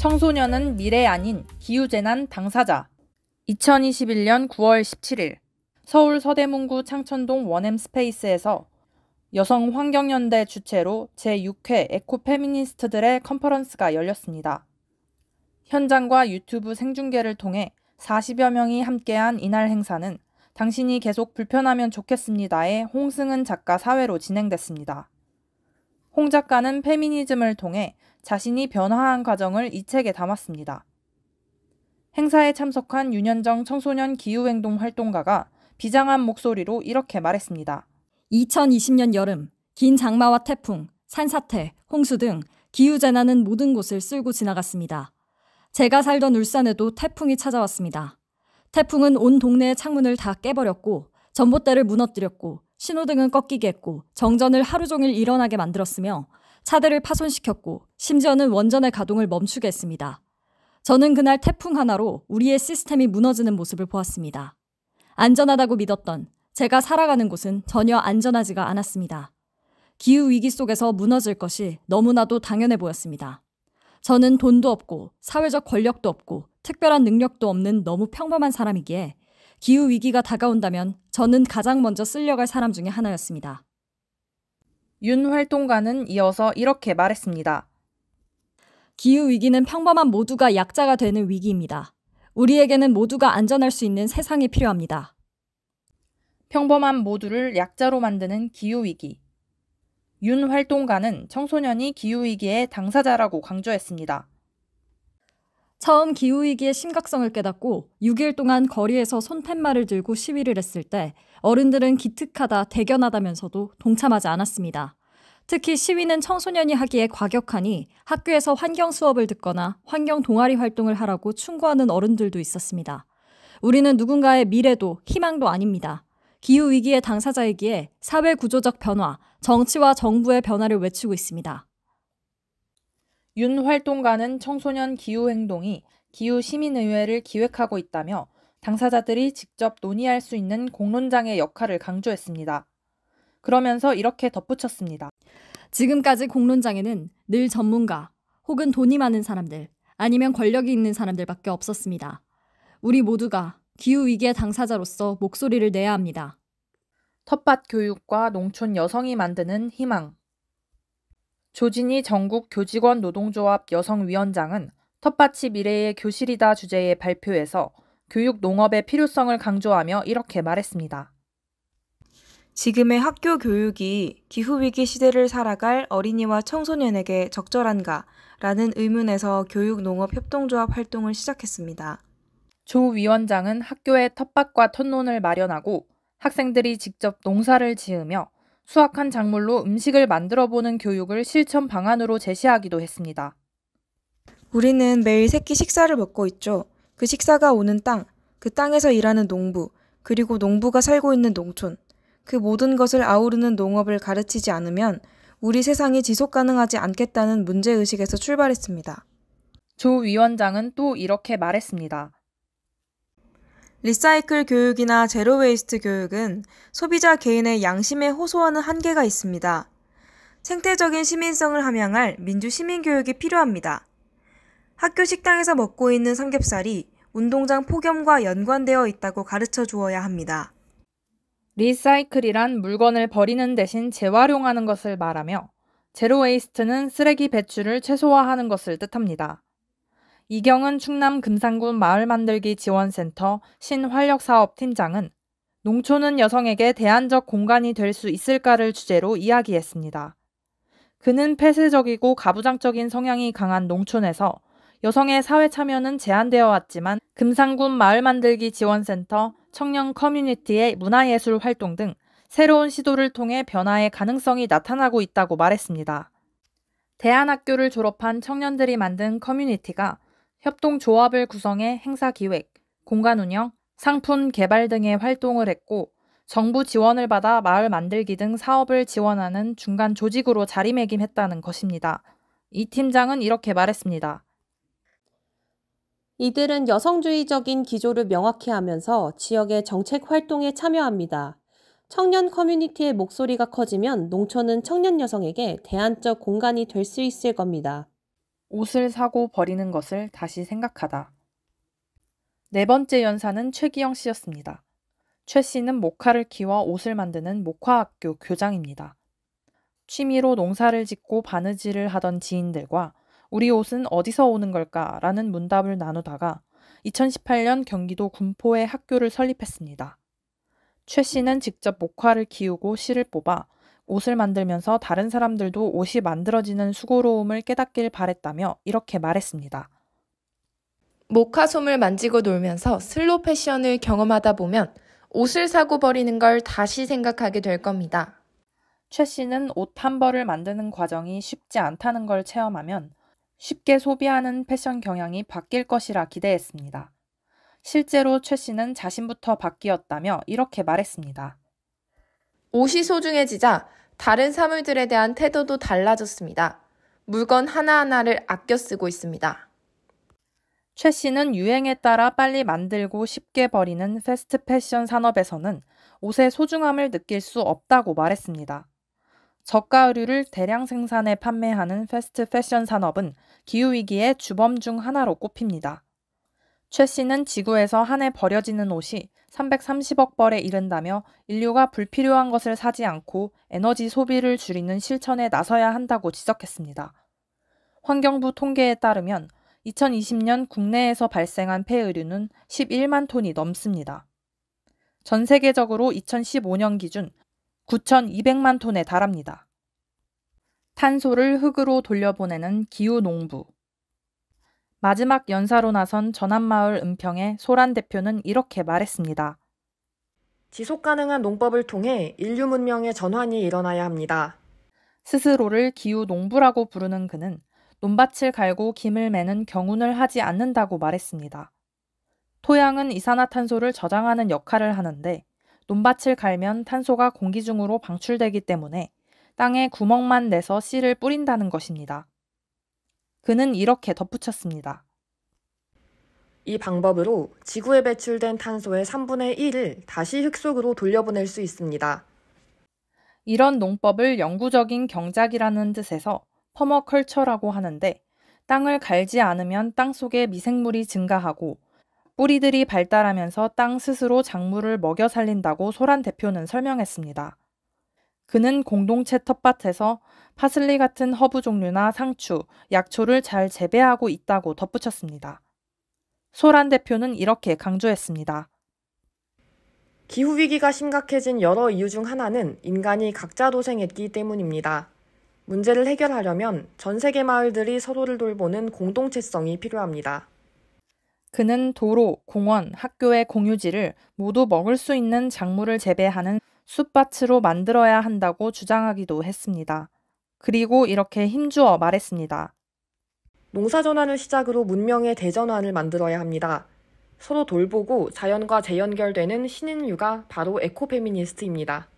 청소년은 미래 아닌 기후재난 당사자. 2021년 9월 17일 서울 서대문구 창천동 원엠 스페이스에서 여성 환경연대 주최로 제6회 에코 페미니스트들의 컨퍼런스가 열렸습니다. 현장과 유튜브 생중계를 통해 40여 명이 함께한 이날 행사는 당신이 계속 불편하면 좋겠습니다의 홍승은 작가 사회로 진행됐습니다. 홍 작가는 페미니즘을 통해 자신이 변화한 과정을 이 책에 담았습니다. 행사에 참석한 윤현정 청소년 기후행동 활동가가 비장한 목소리로 이렇게 말했습니다. 2020년 여름, 긴 장마와 태풍, 산사태, 홍수 등 기후재난은 모든 곳을 쓸고 지나갔습니다. 제가 살던 울산에도 태풍이 찾아왔습니다. 태풍은 온 동네의 창문을 다 깨버렸고, 전봇대를 무너뜨렸고, 신호등은 꺾이게 했고 정전을 하루 종일 일어나게 만들었으며 차들을 파손시켰고 심지어는 원전의 가동을 멈추게 했습니다. 저는 그날 태풍 하나로 우리의 시스템이 무너지는 모습을 보았습니다. 안전하다고 믿었던 제가 살아가는 곳은 전혀 안전하지가 않았습니다. 기후 위기 속에서 무너질 것이 너무나도 당연해 보였습니다. 저는 돈도 없고 사회적 권력도 없고 특별한 능력도 없는 너무 평범한 사람이기에 기후 위기가 다가온다면 저는 가장 먼저 쓸려갈 사람 중에 하나였습니다. 윤 활동가는 이어서 이렇게 말했습니다. 기후 위기는 평범한 모두가 약자가 되는 위기입니다. 우리에게는 모두가 안전할 수 있는 세상이 필요합니다. 평범한 모두를 약자로 만드는 기후 위기. 윤 활동가는 청소년이 기후 위기의 당사자라고 강조했습니다. 처음 기후위기의 심각성을 깨닫고 6일 동안 거리에서 손팻말을 들고 시위를 했을 때 어른들은 기특하다, 대견하다면서도 동참하지 않았습니다. 특히 시위는 청소년이 하기에 과격하니 학교에서 환경 수업을 듣거나 환경 동아리 활동을 하라고 충고하는 어른들도 있었습니다. 우리는 누군가의 미래도 희망도 아닙니다. 기후 위기의 당사자이기에 사회 구조적 변화, 정치와 정부의 변화를 외치고 있습니다. 윤 활동가는 청소년 기후행동이 기후시민의회를 기획하고 있다며 당사자들이 직접 논의할 수 있는 공론장의 역할을 강조했습니다. 그러면서 이렇게 덧붙였습니다. 지금까지 공론장에는 늘 전문가 혹은 돈이 많은 사람들 아니면 권력이 있는 사람들밖에 없었습니다. 우리 모두가 기후위기의 당사자로서 목소리를 내야 합니다. 텃밭 교육과 농촌 여성이 만드는 희망 조진희 전국 교직원 노동조합 여성위원장은 텃밭이 미래의 교실이다 주제의 발표에서 교육 농업의 필요성을 강조하며 이렇게 말했습니다. 지금의 학교 교육이 기후위기 시대를 살아갈 어린이와 청소년에게 적절한가 라는 의문에서 교육농업협동조합 활동을 시작했습니다. 조 위원장은 학교에 텃밭과 텃논을 마련하고 학생들이 직접 농사를 지으며 수확한 작물로 음식을 만들어 보는 교육을 실천 방안으로 제시하기도 했습니다. 우리는 매일 새끼 식사를 먹고 있죠. 그 식사가 오는 땅, 그 땅에서 일하는 농부, 그리고 농부가 살고 있는 농촌, 그 모든 것을 아우르는 농업을 가르치지 않으면 우리 세상이 지속 가능하지 않겠다는 문제의식에서 출발했습니다. 조 위원장은 또 이렇게 말했습니다. 리사이클 교육이나 제로웨이스트 교육은 소비자 개인의 양심에 호소하는 한계가 있습니다. 생태적인 시민성을 함양할 민주 시민 교육이 필요합니다. 학교 식당에서 먹고 있는 삼겹살이 운동장 폭염과 연관되어 있다고 가르쳐 주어야 합니다. 리사이클이란 물건을 버리는 대신 재활용하는 것을 말하며 제로웨이스트는 쓰레기 배출을 최소화하는 것을 뜻합니다. 이경은 충남 금산군 마을 만들기 지원센터 신활력사업 팀장은 농촌은 여성에게 대안적 공간이 될 수 있을까를 주제로 이야기했습니다. 그는 폐쇄적이고 가부장적인 성향이 강한 농촌에서 여성의 사회 참여는 제한되어 왔지만 금산군 마을 만들기 지원센터 청년 커뮤니티의 문화예술 활동 등 새로운 시도를 통해 변화의 가능성이 나타나고 있다고 말했습니다. 대한학교를 졸업한 청년들이 만든 커뮤니티가 협동조합을 구성해 행사 기획, 공간 운영, 상품 개발 등의 활동을 했고 정부 지원을 받아 마을 만들기 등 사업을 지원하는 중간 조직으로 자리매김했다는 것입니다. 이 팀장은 이렇게 말했습니다. 이들은 여성주의적인 기조를 명확히 하면서 지역의 정책 활동에 참여합니다. 청년 커뮤니티의 목소리가 커지면 농촌은 청년 여성에게 대안적 공간이 될 수 있을 겁니다. 옷을 사고 버리는 것을 다시 생각하다. 네 번째 연사는 최기영 씨였습니다. 최 씨는 목화를 키워 옷을 만드는 목화학교 교장입니다. 취미로 농사를 짓고 바느질을 하던 지인들과 우리 옷은 어디서 오는 걸까? 라는 문답을 나누다가 2018년 경기도 군포에 학교를 설립했습니다. 최 씨는 직접 목화를 키우고 씨를 뽑아 옷을 만들면서 다른 사람들도 옷이 만들어지는 수고로움을 깨닫길 바랬다며 이렇게 말했습니다. 모카솜을 만지고 놀면서 슬로 패션을 경험하다 보면 옷을 사고 버리는 걸 다시 생각하게 될 겁니다. 최 씨는 옷 한 벌을 만드는 과정이 쉽지 않다는 걸 체험하면 쉽게 소비하는 패션 경향이 바뀔 것이라 기대했습니다. 실제로 최 씨는 자신부터 바뀌었다며 이렇게 말했습니다. 옷이 소중해지자 다른 사물들에 대한 태도도 달라졌습니다. 물건 하나하나를 아껴 쓰고 있습니다. 최 씨는 유행에 따라 빨리 만들고 쉽게 버리는 패스트 패션 산업에서는 옷의 소중함을 느낄 수 없다고 말했습니다. 저가 의류를 대량 생산해 판매하는 패스트 패션 산업은 기후위기의 주범 중 하나로 꼽힙니다. 최 씨는 지구에서 한 해 버려지는 옷이 330억 벌에 이른다며 인류가 불필요한 것을 사지 않고 에너지 소비를 줄이는 실천에 나서야 한다고 지적했습니다. 환경부 통계에 따르면 2020년 국내에서 발생한 폐의류는 11만 톤이 넘습니다. 전 세계적으로 2015년 기준 9,200만 톤에 달합니다. 탄소를 흙으로 돌려보내는 기후 농부. 마지막 연사로 나선 전남마을 은평의 소란 대표는 이렇게 말했습니다. 지속 가능한 농법을 통해 인류 문명의 전환이 일어나야 합니다. 스스로를 기후 농부라고 부르는 그는 논밭을 갈고 김을 매는 경운을 하지 않는다고 말했습니다. 토양은 이산화탄소를 저장하는 역할을 하는데 논밭을 갈면 탄소가 공기 중으로 방출되기 때문에 땅에 구멍만 내서 씨를 뿌린다는 것입니다. 그는 이렇게 덧붙였습니다. 이 방법으로 지구에 배출된 탄소의 3분의 1을 다시 흙속으로 돌려보낼 수 있습니다. 이런 농법을 영구적인 경작이라는 뜻에서 퍼머컬처라고 하는데 땅을 갈지 않으면 땅 속에 미생물이 증가하고 뿌리들이 발달하면서 땅 스스로 작물을 먹여 살린다고 소란 대표는 설명했습니다. 그는 공동체 텃밭에서 파슬리 같은 허브 종류나 상추, 약초를 잘 재배하고 있다고 덧붙였습니다. 소란 대표는 이렇게 강조했습니다. 기후위기가 심각해진 여러 이유 중 하나는 인간이 각자 도생했기 때문입니다. 문제를 해결하려면 전 세계 마을들이 서로를 돌보는 공동체성이 필요합니다. 그는 도로, 공원, 학교의 공유지를 모두 먹을 수 있는 작물을 재배하는 숯밭으로 만들어야 한다고 주장하기도 했습니다. 그리고 이렇게 힘주어 말했습니다. 농사전환을 시작으로 문명의 대전환을 만들어야 합니다. 서로 돌보고 자연과 재연결되는 신인류가 바로 에코페미니스트입니다.